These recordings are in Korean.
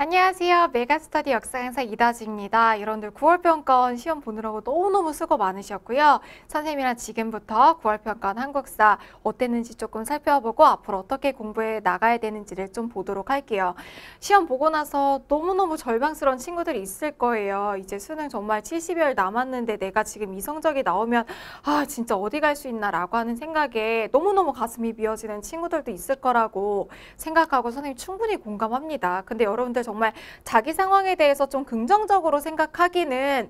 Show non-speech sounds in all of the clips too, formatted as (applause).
안녕하세요. 메가스터디 역사 강사 이다지입니다. 여러분들 9월평가원 시험 보느라고 너무너무 수고 많으셨고요. 선생님이랑 지금부터 9월평가원 한국사 어땠는지 조금 살펴보고 앞으로 어떻게 공부해 나가야 되는지를 좀 보도록 할게요. 시험 보고 나서 너무너무 절망스러운 친구들이 있을 거예요. 이제 수능 정말 70여일 남았는데 내가 지금 이 성적이 나오면 아 진짜 어디 갈 수 있나 라고 하는 생각에 너무너무 가슴이 미어지는 친구들도 있을 거라고 생각하고 선생님 충분히 공감합니다. 근데 여러분들 정말 자기 상황에 대해서 좀 긍정적으로 생각하기는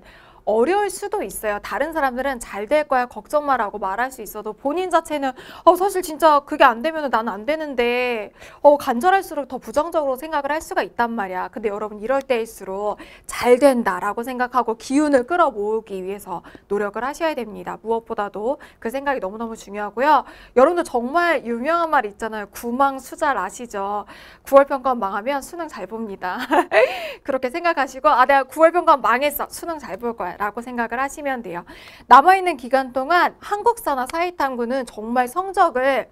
어려울 수도 있어요. 다른 사람들은 잘 될 거야 걱정 마라고 말할 수 있어도 본인 자체는 어, 사실 진짜 그게 안 되면 나는 안 되는데 어, 간절할수록 더 부정적으로 생각을 할 수가 있단 말이야. 근데 여러분 이럴 때일수록 잘 된다라고 생각하고 기운을 끌어모으기 위해서 노력을 하셔야 됩니다. 무엇보다도 그 생각이 너무너무 중요하고요. 여러분들 정말 유명한 말 있잖아요. 구망수잘 아시죠? 9월 평가 망하면 수능 잘 봅니다. (laughs) 그렇게 생각하시고 아 내가 9월 평가 망했어. 수능 잘 볼 거야. 라고 생각을 하시면 돼요. 남아있는 기간 동안 한국사나 사이탐구는 정말 성적을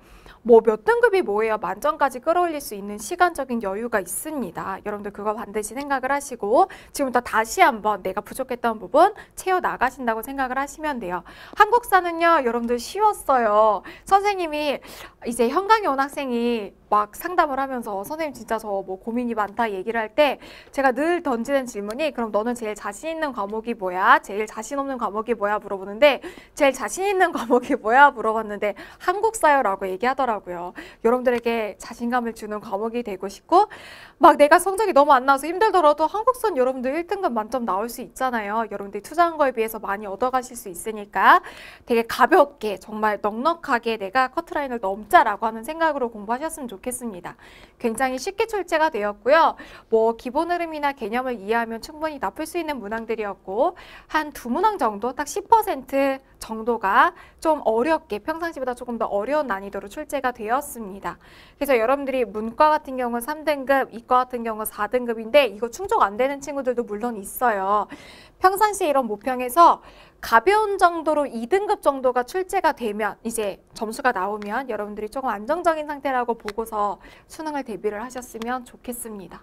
뭐몇 등급이 뭐예요? 만점까지 끌어올릴 수 있는 시간적인 여유가 있습니다. 여러분들 그거 반드시 생각을 하시고 지금부터 다시 한번 내가 부족했던 부분 채워 나가신다고 생각을 하시면 돼요. 한국사는요, 여러분들 쉬웠어요. 선생님이 이제 현강에 온 학생이 막 상담을 하면서 선생님 진짜 저 뭐 고민이 많다 얘기를 할 때 제가 늘 던지는 질문이 그럼 너는 제일 자신 있는 과목이 뭐야? 제일 자신 없는 과목이 뭐야? 물어보는데 제일 자신 있는 (laughs) 과목이 뭐야? 물어봤는데 한국사요라고 얘기하더라고요. 있더라고요. 여러분들에게 자신감을 주는 과목이 되고 싶고 막 내가 성적이 너무 안 나와서 힘들더라도 한국선 여러분들 1등급 만점 나올 수 있잖아요. 여러분들이 투자한 거에 비해서 많이 얻어가실 수 있으니까 되게 가볍게 정말 넉넉하게 내가 커트라인을 넘자라고 하는 생각으로 공부하셨으면 좋겠습니다. 굉장히 쉽게 출제가 되었고요. 뭐 기본 흐름이나 개념을 이해하면 충분히 나쁠 수 있는 문항들이었고 한 두 문항 정도 딱10% 정도가 좀 어렵게 평상시보다 조금 더 어려운 난이도로 출제가 되었습니다. 그래서 여러분들이 문과 같은 경우 3등급, 이과 같은 경우 4등급인데 이거 충족 안 되는 친구들도 물론 있어요. 평상시에 이런 모평에서 가벼운 정도로 2등급 정도가 출제가 되면 이제 점수가 나오면 여러분들이 조금 안정적인 상태라고 보고서 수능을 대비를 하셨으면 좋겠습니다.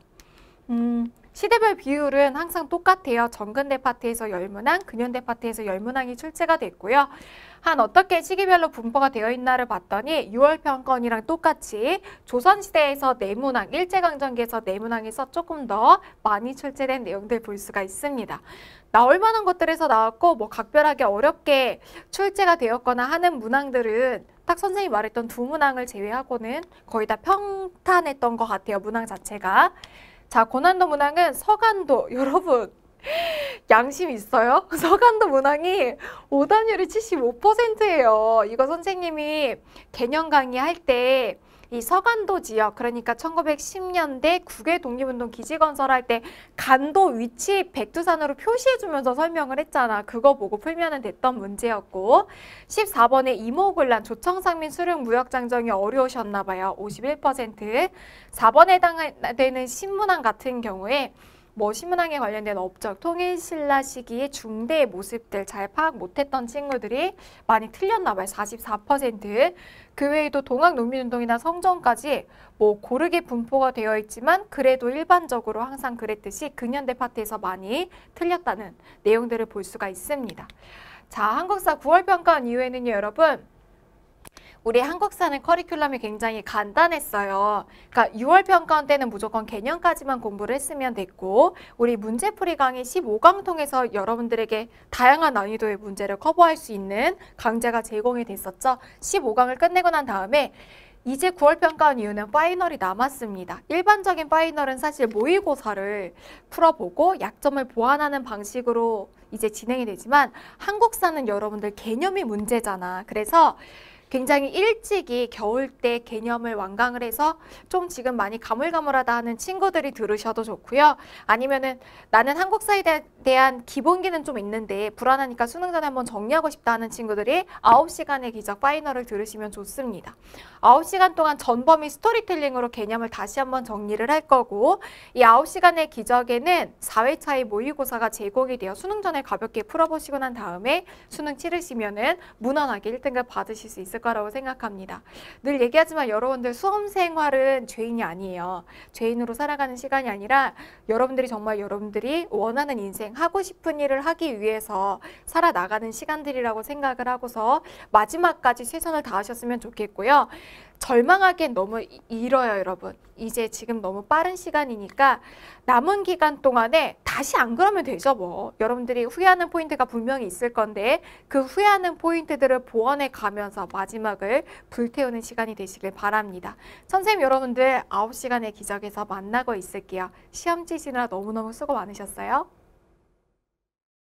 음, 시대별 비율은 항상 똑같아요. 정근대 파트에서 열문항, 근현대 파트에서 열문항이 출제가 됐고요. 한 어떻게 시기별로 분포가 되어 있나를 봤더니 6월 평건이랑 똑같이 조선시대에서 내문항, 일제강점기에서 내문항에서 조금 더 많이 출제된 내용들 볼 수가 있습니다. 나올 만한 것들에서 나왔고 뭐 각별하게 어렵게 출제가 되었거나 하는 문항들은 딱 선생님이 말했던 두 문항을 제외하고는 거의 다 평탄했던 것 같아요. 문항 자체가. 자, 고난도 문항은 서간도 (laughs) 여러분 양심 있어요? (laughs) 서간도 문항이 오답률이 75%예요. 이거 선생님이 개념 강의할 때이 서간도 지역 그러니까 1910년대 국외 독립운동 기지 건설할 때 간도 위치 백두산으로 표시해주면서 설명을 했잖아. 그거 보고 풀면 은 됐던 문제였고 14번에 이모군란 조청상민 수륙 무역장정이 어려우셨나 봐요. 51% 4번에 해당되는 신문항 같은 경우에 뭐 신문학에 관련된 업적, 통일신라 시기의 중대 모습들 잘 파악 못했던 친구들이 많이 틀렸나 봐요. 44%. 그 외에도 동학농민운동이나 성전까지 뭐 고르게 분포가 되어 있지만 그래도 일반적으로 항상 그랬듯이 근현대 파트에서 많이 틀렸다는 내용들을 볼 수가 있습니다. 자, 한국사 9월 평가원 이후에는요, 여러분. 우리 한국사는 커리큘럼이 굉장히 간단했어요. 그러니까 6월 평가원 때는 무조건 개념까지만 공부를 했으면 됐고 우리 문제풀이 강의 15강 통해서 여러분들에게 다양한 난이도의 문제를 커버할 수 있는 강좌가 제공이 됐었죠. 15강을 끝내고 난 다음에 이제 9월 평가원 이후는 파이널이 남았습니다. 일반적인 파이널은 사실 모의고사를 풀어보고 약점을 보완하는 방식으로 이제 진행이 되지만 한국사는 여러분들 개념이 문제잖아. 그래서 굉장히 일찍이 겨울 때 개념을 완강을 해서 좀 지금 많이 가물가물하다 하는 친구들이 들으셔도 좋고요. 아니면은 나는 한국사에 대한 기본기는 좀 있는데 불안하니까 수능 전에 한번 정리하고 싶다 하는 친구들이 9시간의 기적 파이널을 들으시면 좋습니다. 9시간 동안 전범위 스토리텔링으로 개념을 다시 한번 정리를 할 거고 이 9시간의 기적에는 4회차의 모의고사가 제공이 되어 수능 전에 가볍게 풀어보시고 난 다음에 수능 치르시면은 무난하게 1등급 받으실 수 있을 거라고 생각합니다. 늘 얘기하지만 여러분들 수험 생활은 죄인이 아니에요. 죄인으로 살아가는 시간이 아니라 여러분들이 정말 여러분들이 원하는 인생, 하고 싶은 일을 하기 위해서 살아나가는 시간들이라고 생각을 하고서 마지막까지 최선을 다하셨으면 좋겠고요. 절망하기엔 너무 이뤄요 여러분. 이제 지금 너무 빠른 시간이니까 남은 기간 동안에 다시 안 그러면 되죠, 뭐. 여러분들이 후회하는 포인트가 분명히 있을 건데 그 후회하는 포인트들을 보완해 가면서 마지막을 불태우는 시간이 되시길 바랍니다. 선생님 여러분들 9시간의 기적에서 만나고 있을게요. 시험 치시느라 너무너무 수고 많으셨어요.